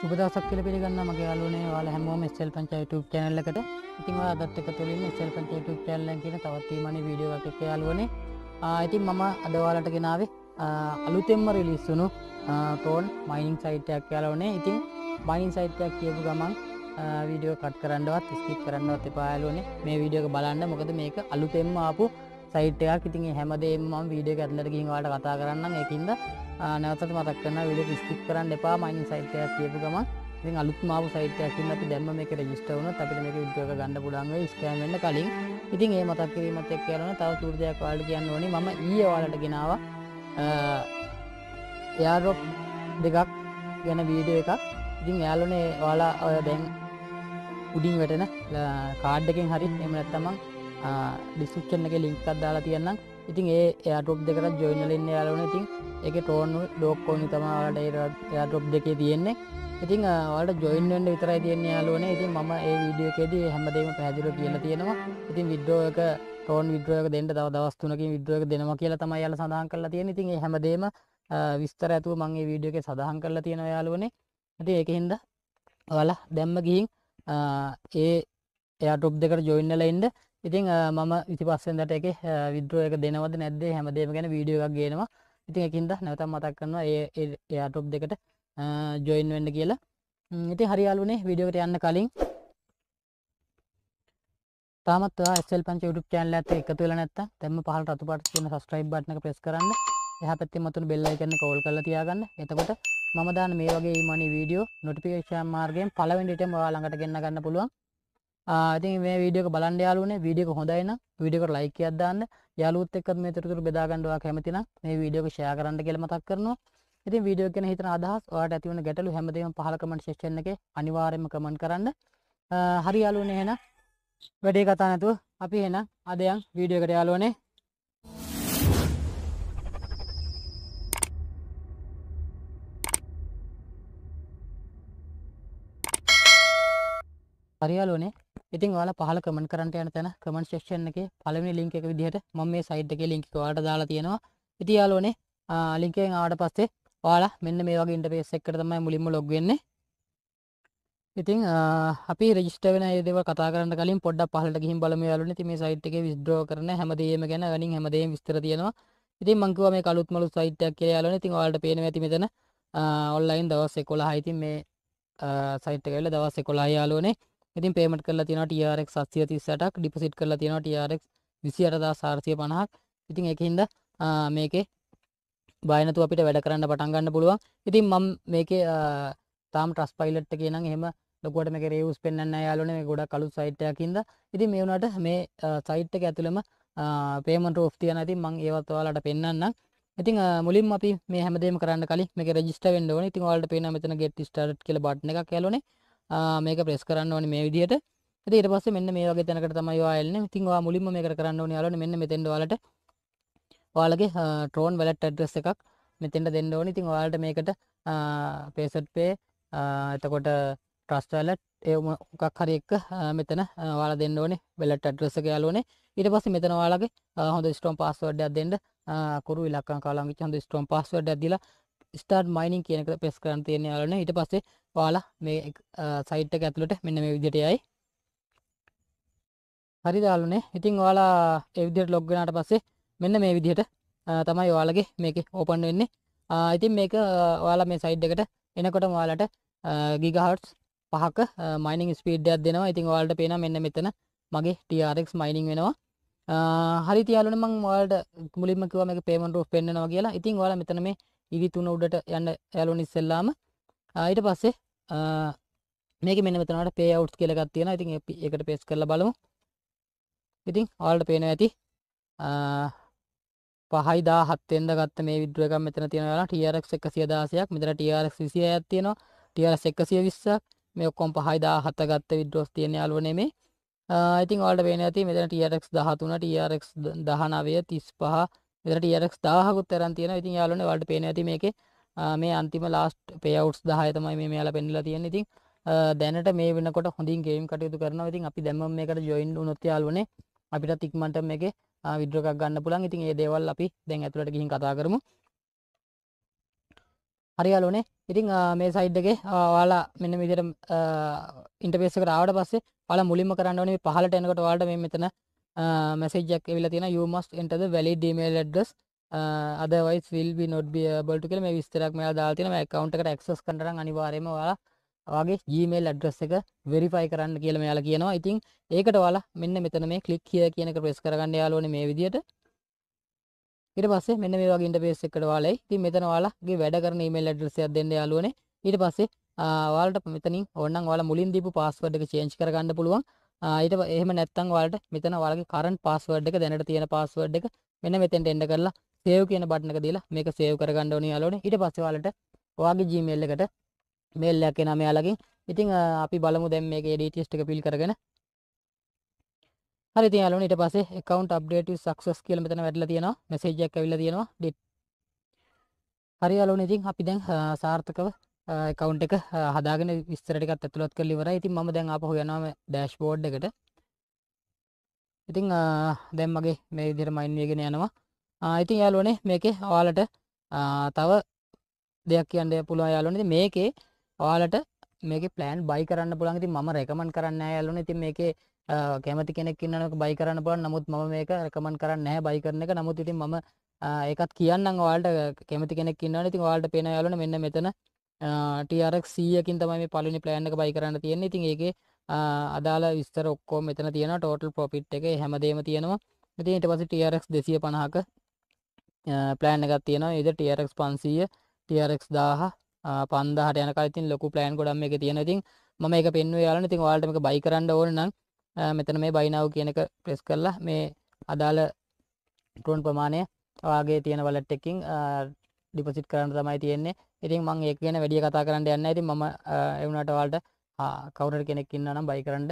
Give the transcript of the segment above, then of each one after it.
සුබ දවසක් කියලා පිළිගන්න මගේ යාළුවනේ ඔයාලා හැමෝම SL පංචා YouTube channel එකට. ඉතින් ඔයාලා අදත් එකතු වෙන්නේ SL පංචා YouTube channel එකෙන් කියන තවත් තීමණේ වීඩියෝ එකක් එක්ක යාළුවනේ. ආ ඉතින් මම අද ඔයාලට ගෙනාවේ අලුතෙන්ම රිලීස් වුණු ටෝන් මයිනින් සයිට් එකක් යාළුවනේ. ඉතින් මයිනින් සයිට් එකක් කියපු ගමන් වීඩියෝ කට් කරන්නවත් ස්කිප් කරන්නවත් එපා යාළුවනේ. මේ වීඩියෝ එක බලන්න මොකද මේක අලුතෙන්ම ආපු සයිටයක් ඉතින් හැමදේම වීඩිය ඇත්ලට ගිහිවාට කතා කරන්න එකින්ද නැවතට මතක්කන්න විඩ ස්ටික් කරන්න එපා මයින් සයිටයක් කියපු ගම ඉතින් අලුත් මාව සයිටයකින් ඇති දැම්ම මේක රජිස්ටවන අපිට මේක විද්‍යෝග ගන්න පුඩන්ව ස්කෑන්වෙන්න කලින් ඉතින් ඒ මතක් කිරීමත් එක් කරන තව චූර්ජයක් වාල්ඩ කියන්න ඕනි මම ඒ වාලට ගෙනාව එයාරොප් දෙකක් ගැන වීඩිය එකක් ඉතින් යාලනේ වාලා ඔය දැන් උඩින් වැටෙන කාඩ්ඩකින් හරි එම ඇත්තමක් ඩිස්ක්ෂන් එක ලිංක්කත් දාලා තියන්නම් ඉතින් ඒ එයාටොප් දෙකට ජොයිනලන්න යාලන ඉතින් එක ටෝනු ඩෝක්කෝනි තමාට එයාටොප් දෙකේ තියෙන්නේ ඉතින් වලට ජොයින්ෙන්ට විතරයි තියන්නේ යාලුවන ඉතින් ම ඒ වීඩියෝකේදී හැමදීම පැදිර කියලා තියෙනවා ඉතින් විද්‍රෝක ටෝන් විද්‍රෝක දෙන්නට තව දවස්තුනකින් විද්‍රෝක දෙනම කියලා තම යාල සඳහන් කරලා තියෙන ඉතින් හැමදේම විස්තර ඇතුව මගේ වීඩියෝක සඳහන් කරලා තියෙන යාලුවනේ ඇති ඒක හින්ද වල දැම්ම ගිහින් ඒ එයා ටොප් දෙකට ජොයින්නලයින්ට ඉතින් මම ඉතිපස්සෙන් දට එක විද්‍රෝ එක දෙනවද නැද්ද හැමදේම ගැන වීඩියෝ එකක් ගේනවා ඉතින් එකින්ද නැවත මතක් කරනවා ඒ එයාටොප් දෙකට ජොයින් වෙන්න කියලා ඉති හරියාලුනේ විඩියෝකට යන්න කලින් තාමත් ස්ල් පංච YouTube channel එකත් එකතු වෙලා නැත්තම් දැන්ම පහළට අතු පාට තියෙන subscribe button එක press කරන්න එහා පැත්තේ මතුන bell icon එක call කරලා තියාගන්න එතකොට මම දාන මේ වගේ ඊමණි වීඩියෝ notification මාර්ගයෙන් පළවෙනි ඩේටම ඔයාලා ළඟට ගෙන්න ගන්න පුළුවන් ඉතින් මේ වීඩියෝ එක බලන්න යාළුවනේ වීඩියෝ එක හොඳයි නම් වීඩියෝ එකට ලයික් එකක් දාන්න යාළුවොත් එක්කත් මේ තොරතුරු බෙදා ගන්න ඔයා කැමති නම් මේ වීඩියෝ එක ෂෙයා කරන්න කියලා මතක් කරනවා ඉතින් වීඩියෝ ගැන හිතන අදහස් ඔයාලට ඇති වෙන ගැටලු හැමදේම පහල කමෙන්ට් සෙක්ෂන් එකේ අනිවාර්යයෙන්ම කමෙන්ට් කරන්න හරි යාළුවනේ එහෙනම් වැඩේ කතා නැතුව අපි එහෙනම් අද යන් වීඩියෝ එකට යාළුවනේ හරියාලෝනේ ඉතින් ඔයාලා පහල කමෙන්ට් කරන්න යන තැන කමෙන්ට් සෙක්ෂන් එකේ පළවෙනි ලින්ක් එක විදිහට මම මේ සයිට් එකේ ලින්ක් එක ඔයාලට දාලා තියෙනවා ඉතින් යාළුවනේ ලින්ක් එකෙන් ආවට පස්සේ ඔයාලා මෙන්න මේ වගේ ඉන්ටර්ෆේස් එකකට තමයි මුලින්ම ලොග් වෙන්නේ ඉතින් අපි රෙජිස්ටර් වෙන ඒ දේවල් කතා කරන්න කලින් පොඩ්ඩක් පහලට ගිහින් බලමු යාළුවනේ ඉතින් මේ සයිට් එකේ විත්ඩ්‍රෝ කරන හැමදේම ගැන earning හැමදේම විස්තර තියෙනවා ඉතින් මං කිව්වා මේ කලුත් මලුත් සයිට් එකක් කියලා යාළුවනේ ඉතින් ඔයාලට පේනවා ඇති මෙතන ඔන්ලයින් දවස් 11 ඉතින් මේ සයිට් එක වෙලා දවස් 11 යාළුවනේ ඉතින් පේමට කරලා තියෙන TRX 738ක් ඩිපොසිට් කරලා තියෙනවා TRX 28450ක් ඉතින් ඒකින්ද මේකේ බය නැතුව අපිට වැඩ කරන්න පටන් ගන්න පුළුවන්. ඉතින් මම මේකේ තාම ට්‍රස් පයිලට් එකේ නම් එහෙම ලොකුවට මේක රිව්ස් පෙන්වන්න නැහැ යාළුවනේ මේ ගොඩක් අලුත් සයිට් එකකින්ද. ඉතින් මේ වුණාට මේ සයිට් එක ඇතුළේම පේමන්ට් රූෆ් තියෙනවා. ඉතින් මම ඒවත් ඔයාලට පෙන්වන්නම්. ඉතින් මුලින්ම අපි මේ හැමදේම කරන්න කලින් මේක රෙජිස්ටර් වෙන්න ඕනේ. ඉතින් ඔයාලට පේනවා මෙතන get started කියලා බටන් එකක් යාළුවනේ. මේක ප්‍රෙස් කරන්න ඕනි මේ විදිහට ඉතින් ඊට පස්සේ මෙන්න මේ වගේ තැනකට තමයි ඔයා එන්නේ. ඉතින් ඔයා මුලින්ම මේක කරන්න ඕනි යාළුවනේ මෙන්න මෙතෙන්ට ඔයාලට ඔයාලගේ ට්‍රෝන් වැලට් ඇඩ්‍රස් එකක් මෙතෙන්ට දෙන්න ඕනි. ඉතින් ඔයාලට මේකට පේසට් පේ එතකොට ට්‍රස්ට් වැලට් ඒ මොකක් හරි එක මෙතන ඔයාලා දෙන්න ඕනේ වැලට් ඇඩ්‍රස් එක යාළුවනේ. ඊට පස්සේ මෙතන ඔයාලගේ හොඳ ස්ට්‍රොම් පාස්වර්ඩ් එකක් දෙන්න අකුරු ඉලක්කම් කාලංගිච්ච හොඳ ස්ට්‍රොම් පාස්වර්ඩ් එකක් දීලා ස්ටාර්ට් මයිනින් කියනක පෙස් කරන්න තියෙන යාලන ඊට පස්සේ වාලා මේ සයිට්ක ඇතුළට මෙන්න මේ විදිටයයි හරි දාලුනේ ඉතිං වාලා එවිදිට ලොග්ගෙනට පස්සේ මෙන්න මේ විදිහට තමයි වාලගේ මේක ඕපන් වෙන්නේ ඉතින් මේක වාලා මේ සයිඩ් එකට එනකොට වාලට ගිගහටස් පහක මයිනිං ස්පීඩ්ඩයක් දෙනවා ඉතින් වාල්ට පේන මෙන්න මෙතන මගේ ටRX මයිනිං වෙනවා හරි තියාලන මං වාල්ට මුලින්ම කිවම පේමට පෙන්න්නවා කියලා ඉතින් වාල මෙතන මේ ඉවි තුන උඩට යන්න යාලුවන් ඉස්සෙල්ලාම ඊට පස්සේ මේක මෙන්න මෙතනට පේවුට් කියලා එකක් තියෙනවා. ඉතින් අපි ඒකට පේස් කරලා බලමු. ඉතින් ඔයාලට පේනවා ඇති 5.17 වෙනිදා ගත්ත මේ විද්‍ර එකක් මෙතන තියෙනවා යාලා TRX 116ක් මෙතන TRX 26ක් තියෙනවා. TRX 120ක් මේ ඔක්කොම 5.17 ගත්ත විද්‍රෝස් තියෙන යාලුව නෙමේ. ඉතින් ඔයාලට පේන ඇති මෙතන TRX 13 TRX 19 35 මෙතන TRX 1000කුත් තරම් තියෙනවා. ඉතින් යාළුවනේ ඔයාලට පේනවා ඇති මේකේ මේ අන්තිම last payouts 10 තමයි මේ මෙයාලා පෙන්නලා තියෙන්නේ. ඉතින් දැනට මේ වෙනකොට හොඳින් ගේම් කටයුතු කරනවා. ඉතින් අපි දැම්මම මේකට join වුණොත් යාළුවනේ අපිටත් ඉක්මනට මේකේ විඩ්‍රෝ එකක් ගන්න පුළුවන්. ඉතින් මේ දේවල් අපි දැන් ඇතුළට ගිහින් කතා කරමු. හරියාලෝනේ ඉතිං මේ සයිඩ්ගේ වාලා මෙන්න විදිර ඉන්ටපේසක රාවට පස්සේ ල මුලිම කරන්නනේ පහලට එනකට වාට මේ මෙතන මැසේජක් එවිලා තියෙන you must enter the valid email address uh, otherwise will be not be able to කියලා මේ විස්තරයක් මෙයා දාලා තියෙනවා මේ account එකට access කරන්න නම් අනිවාර්යයෙන්ම ඔයාලා ඔයාගේ Gmail address එක verify කරන්න කියලා මෙයාලා කියනවා. ඉතින් ඒකට ඔයාලා මෙන්න මෙතන මේ click here කියන එක press කරගන්න යාළුවනේ මේ විදියට. ඊට පස්සේ මෙන්න මේ වගේ ඉන්ටර්ෆේස් එකකට ඔයාලා ඉතින් මෙතන ඔයාලාගේ වැඩ කරන email address එකක් දෙන්න යාළුවනේ. ඊට පස්සේ ඔයාලට මෙතනින් ඕනනම් ඔයාලා මුලින් දීපු පාස්වර්ඩ් එක චේන්ජ් කරගන්න පුළුවන්. ඊට එහෙම නැත්තම් ඔයාලට මෙතන ඔයාලගේ කරන්ට් පාස්වර්ඩ් එක දැනට තියෙන පාස්වර්ඩ් එක මෙන්න මෙතෙන්ට එන්ටර් කරලා සේව් කියන බටන් එක දීලා මේක සේව් කරගන්න ඕනේ යාළුවනේ ඊට පස්සේ ඔයාලට ඔයාගේ Gmail එකට මේල් එකක් එනවා මෙයාලගෙන් ඉතින් අපි බලමු දැන් මේකේ details ටික fill කරගෙන හරි ඉතින් යාළුවනේ ඊට පස්සේ account update with success කියලා මෙතන වැටලා තියෙනවා message එකක් ඇවිල්ලා තියෙනවා හරි යාළුවනේ ඉතින් අපි දැන් සාර්ථකව කවුන්් එක හදාගෙන විස්තරටකත් ඇතුළත් කල ඉවර ඉතින් ම දැන් අපහ යනම ඩෑශ් බෝඩ් එකට ඉතිං දැම් මගේ මේ විදිර මයින්වයගෙන යනවා ආයිතින් යාලුවනේ මේකේ ඔයාලට තව දෙයක් කියන්න පුළුව යාලුනති මේකේ ඔයාලට මේක පලෑන් බයි කරන්න පුළන්ති ම රැකමන් කරන්න යාලුන ඉතින් මේකේ කැමති කෙනෙක්කින්නක බයි කරන්න පුල නමුත් ම මේක රැකමන් කරන්න හැ බයි කරන එක නමුත් ඉතින් මම ඒකත් කියන්න වාලට කැමති කෙනෙක් න්න ඉතින් වාලට පෙන යාලන මෙන්න මෙතන ටRX 100කින් තමයි මේ පළවෙනි plan එක buy කරන්න තියෙන්නේ. ඉතින් ඒකේ අදාළ විස්තර ඔක්කොම මෙතන තියෙනවා. total profit එක හැමදේම තියෙනවා. ඉතින් ඊට පස්සේ TRX 250ක plan එකක් තියෙනවා. ඒද TRX 500, TRX 1000, 5000ට යනකල් ඉතින් ලොකු plan ගොඩක් මේකේ තියෙනවා. ඉතින් මම ඒක පෙන්වුවේ යාළුවනේ. ඉතින් ඔයාලට මේක buy කරන්න ඕන නම් මෙතන මේ buy now කියන එක press කරලා මේ අදාළ ටෝන් ප්‍රමාණය ඔයාගේ තියෙන wallet එකකින් deposit කරන්න තමයි තියෙන්නේ. ඉතින් මං ඒක ගැන වැඩිය කතා කරන්න යන්න ඇති මම එවුණට වාල්ට කවුරට කෙනෙක් ඉන්න නම් බයි කරන්න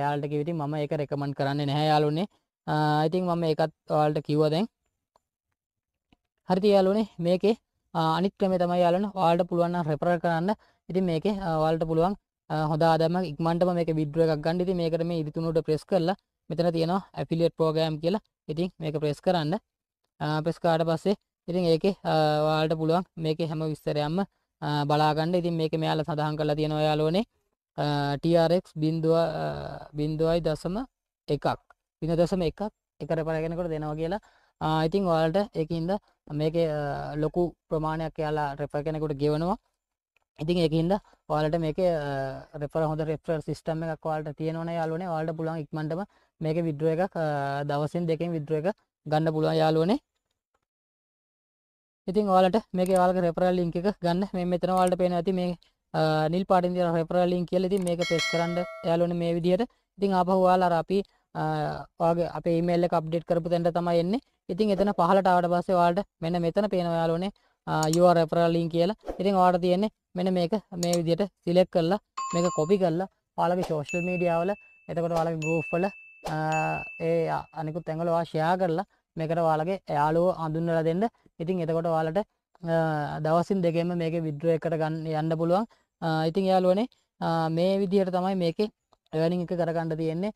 යාල්ට කිවිති මම ඒක රෙකමන්ඩ් කරන්න නැහැ යාලුනේ ඉතින් මම ඒකත් වාල්ට කිව්වදැන් හරිති යාලුනේ මේකේ අනිත් ක්‍රම තමයි යාලන වාල්ට පුළුවන් රෙපර කරන්න ඉතින් මේකේ වාල්ට පුළුවන් හොදාදම ඉක්මන්ටම මේක විඩ්ුව එකක් ගන්න ඉති මේකට මේ ඉරිතුුණුට ප්‍රෙස් කරලා මෙතන තියෙනවා ඇෆිලියට් පෝගෑම් කියලා ඉතින් මේක ප්‍රෙස් කරන්න ප්‍රෙස්කාට පස්සේ ඉතින් ඒකේ වාලට පුළුවන් මේක හැම විස්තරයම්ම බලාගන්න ඉතින් මේක මෙයාල සඳහන් කරලා තියෙන ඔයාලෝනේ TRX බින්දුව බින්දුවයි දසම එකක් බිඳ දසම එකක් එකට පරගෙනකොට දෙනවා කියලා ඉතින් ඔයාලට ඒකින්ද මේක ලොකු ප්‍රමාණයක් යාලා රෙෆර් කෙනෙකුට ගෙවනවා ඉතින් ඒකින්ද ඔයාලට මේක රෙෆර් හොඳ රෙෆර් සිස්ටම් එකක් ඔයාලට තියෙනවනේ යාළුවනේ ඔයාලට පුළුවන් ඉක්මනටම මේක විඩ්‍රෝ එකක් දවසින් දෙකෙන් විඩ්‍රෝ එක ගන්න පුළුවන් යාළුවනේ ඉතින් ඔයාලට මේක ඔයාලගේ රෙෆරල් ලින්ක් එක ගන්න මේ මෙතන ඔයාලට පේන ඇති මේ නිල් පාටින් තියෙන රෙෆරල් ලින්ක් කියලා ඉතින් මේක පේස් කරන්න එයාලෝනේ මේ විදිහට ඉතින් ආපහු ඔයාලා අර අපි ඔයාගේ අපේ ඊමේල් එක අප්ඩේට් කරපු තැනට තමයි එන්නේ ඉතින් එතන පහලට ආවට පස්සේ ඔයාලට මෙන්න මෙතන පේන ඔයාලෝනේ your referral link කියලා ඉතින් ඔයාලට තියෙන්නේ මෙන්න මේක මේ විදිහට සිලෙක්ට් කරලා මේක කොපි කරලා ඔයාලගේ සෝෂල් මීඩියා වල එතකොට ඔයාලගේ ගෲප් වල ඒ අනිකුත් තැන්වල ඔයා ෂෙයා කරලා මේකට ඔයාලගේ යාළුවෝ හඳුන්වලා දෙන්න ඉතින් එතකොට වාලට දවසින් දෙකෙම මේක විද්‍රය එකට ගන්න යන්න පුළුවන් ඉතින් යාලුවනේ මේ විදිහට තමයි මේක එවැනි එක කරගන්න තියෙන්නේ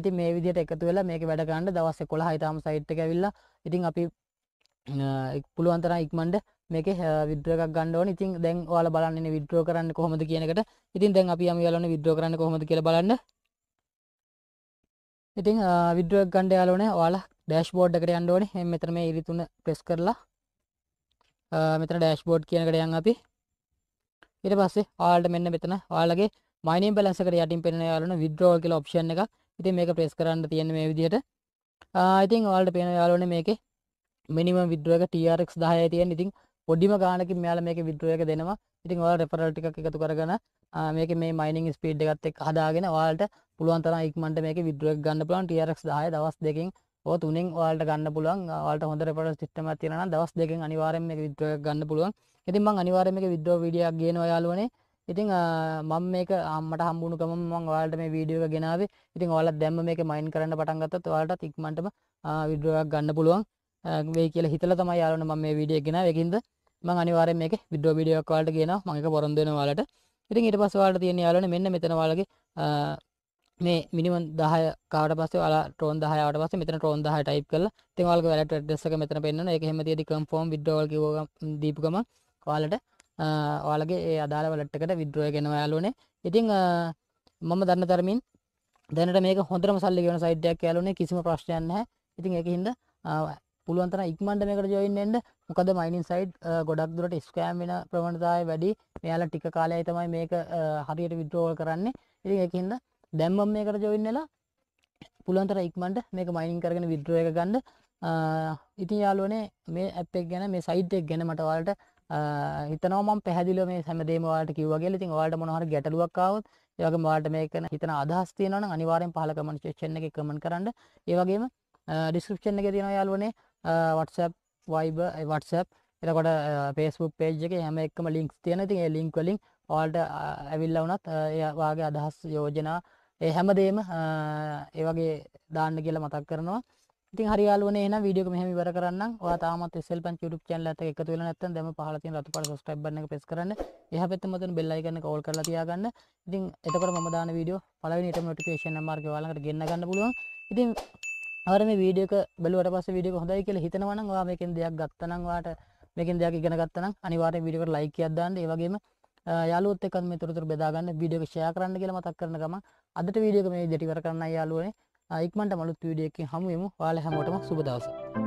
ඉති මේ විදිට එකතු වෙලා මේක වැඩගන්න දවස්ස කොළ හිතාම සයිට් එක විල්ලා ඉතින් අපි පුළුවන්තර ඉක්මන්ඩ මේක විද්‍රක ගන්නඩ ඉතින් දැන් වාල බලන්න විද්‍රෝ කරන්න කොහොමද කියනකට ඉතින් දැන් අපි යම යලන විද්‍රෝ කරන්න කොහොමද කියල බලන්න ඉතින් විද්‍රක් ගණ්ඩ යාලෝනේ වාලා ඩෑෂ්බෝඩ් එකට යන්න ඕනේ. එහෙනම් මෙතන මේ ඉරි තුන ප්‍රෙස් කරලා මෙතන ඩෑෂ්බෝඩ් කියන එකට යන් අපි. ඊට පස්සේ ඔයාලට මෙන්න මෙතන ඔයාලගේ මයිනින් බැලන්ස් එකට යටින් පෙනෙන ඔයාලන withdrawal කියලා option එක. ඉතින් මේක ප්‍රෙස් කරන්න තියෙන්නේ මේ විදිහට. ඉතින් ඔයාලට පේන ඔයාලෝනේ මේකේ මිනිමම් withdraw එක TRX 10යි තියෙන්නේ. ඉතින් පොඩිම ගානකින් මෙයාලා මේක withdraw එක දෙනවා. ඉතින් ඔයාලා referral ටිකක් එකතු කරගෙන මේක මේ mining speed එකත් එක්ක හදාගෙන ඔයාලට පුළුවන් තරම් ඉක්මනට මේක withdraw එක ගන්න පුළුවන් TRX 10 දවස් දෙකකින් ඕ තුනෙන් ඔයාලට ගන්න පුළුවන් ඔයාලට හොඳට ප්‍රොඩක්ට් සිස්ටම් එකක් තියෙනවා නම් දවස් දෙකෙන් අනිවාර්යයෙන්ම මේක විත්ඩ්‍රෝ එකක් ගන්න පුළුවන් ඉතින් මම අනිවාර්යයෙන් මේක විත්ඩ්‍රෝ වීඩියෝ එකක් ගේනවා යාළුවනේ ඉතින් මම මේක අම්මට හම්බුණු ගමන් මම ඔයාලට මේ වීඩියෝ එක ගෙනාවේ ඉතින් ඔයාලත් දැම්ම මේක මයින් කරන්න පටන් ගත්තොත් ඔයාලටත් ඉක්මනටම විත්ඩ්‍රෝ එකක් ගන්න පුළුවන් වෙයි කියලා හිතලා තමයි යාළුවනේ මම මේ වීඩියෝ එක ගෙනාවේ ඒකින්ද මම අනිවාර්යෙන් මේක විඩ්‍රෝ වීඩියෝ එකක් ඔයාලට ගේනවා මම ඒක පොරොන්දු වෙනවා ඔයාලට ඉතින් ඊට පස්සේ ඔයාලට තියෙන යාළුවනේ මෙන්න මෙතන ඔයාලගේ මේ මිනිමම් 10 කාවට පස්සේ ඔයාලා ට්‍රෝන් 10 ආවට පස්සේ මෙතන ට්‍රෝන් 10 ටයිප් කරලා ඉතින් ඔයාලගේ වැලට් ඇඩ්‍රස් එක මෙතන පෙන්නන ඒක එහෙම තියදී කන්ෆර්ම් විඩ්‍රෝවල් කිව්ව ගම දීපු ගම ඔයාලට ඔයාලගේ ඒ අදාළ වැලට් එකට විඩ්‍රෝ එකගෙන ඔයාලුනේ ඉතින් මම දන්න තරමින් දැනට මේක හොඳටම සල්ලි ගෙවන සයිට් එකක් යාලුනේ කිසිම ප්‍රශ්නයක් නැහැ ඉතින් ඒක හින්දා පුළුවන් තරම් ඉක්මනට මේකට ජොයින් වෙන්න මොකද මයිනින් සයිට් ගොඩක් දුරට ස්කෑම් වෙන ප්‍රවණතාවය වැඩි මෙයාලා ටික කාලයයි තමයි මේක හරියට විඩ්‍රෝවල් කරන්නේ ඉතින් ඒක හින්දා දැන් මම මේකට ජොයින් වෙලා පුළුවන් තරම් ඉක්මනට මේක මයිනින් කරගෙන විත්ඩ්‍රෝ එක ගන්න. ඉතින් යාළුවනේ මේ ඇප් එක ගැන මේ සයිට් එක ගැන මට ඔයාලට හිතනවා මම පැහැදිලිව මේ හැමදේම ඔයාලට කිව්වා කියලා. ඉතින් ඔයාලට මොනවා හරි ගැටලුවක් ආවොත් ඒ වගේම ඔයාලට මේක ගැන හිතන අදහස් තියෙනවා නම් අනිවාර්යෙන් පහල කමෙන්ට් සෙක්ෂන් එකේ කමෙන්ට් කරන්න. ඒ වගේම ඩිස්ක්‍රිප්ෂන් එකේ තියෙනවා යාළුවනේ WhatsApp Viber WhatsApp එතකොට Facebook page එකේ හැම එකම links තියෙනවා. ඉතින් ඒ link වලින් ඔයාලට ඇවිල්ලා වුණත් ඒ වාගේ අදහස් යෝජනා ඒ හැමදේම ඒ වගේ දාන්න කියලා මතක් කරනවා. ඉතින් හරි යාළුවනේ එහෙනම් වීඩියෝ එක මෙහෙම ඉවර කරන්නම්. ඔයා තාමත් SL5 YouTube channel එකට එකතු වෙලා නැත්නම් දැන්ම පහළ තියෙන රතු පාට subscribe button එක press කරන්න. එහා පැත්තේ මතන bell icon එක all කරලා තියාගන්න. ඉතින් එතකොට මම දාන වීඩියෝ පළවෙනි ඊටම notification එක මාර්ගේ ඔයාලකට ගෙන්න ගන්න පුළුවන්. ඉතින් අර මේ වීඩියෝ එක බලුවට පස්සේ වීඩියෝ එක හොඳයි කියලා හිතනවා නම් ඔයා මේකෙන් දෙයක් ගත්තා නම් ඔයාට මේකෙන් දෙයක් ඉගෙන ගත්තා නම් අනිවාර්යෙන් වීඩියෝ එකට ලයික් එකක් දාන්න. ඒ වගේම යාළුවොත් එක්ක මේ තොරතුරු බෙදා ගන්න වීඩියෝ එක ෂෙයා කරන්න කියලා මතක් කරන ගමන් අදට වීඩියෝ එක මේ විදිහට ඉවර කරන්නයි යාළුවනේ ඉක්මනටම අලුත් වීඩියෝ එකකින් හමු වෙමු ඔයාලා හැමෝටම සුබ දවසක්